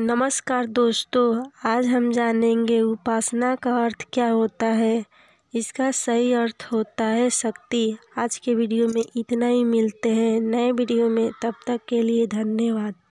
नमस्कार दोस्तों आज हम जानेंगे उपासना का अर्थ क्या होता है इसका सही अर्थ होता है शक्ति आज के वीडियो में इतना ही मिलते हैं नए वीडियो में तब तक के लिए धन्यवाद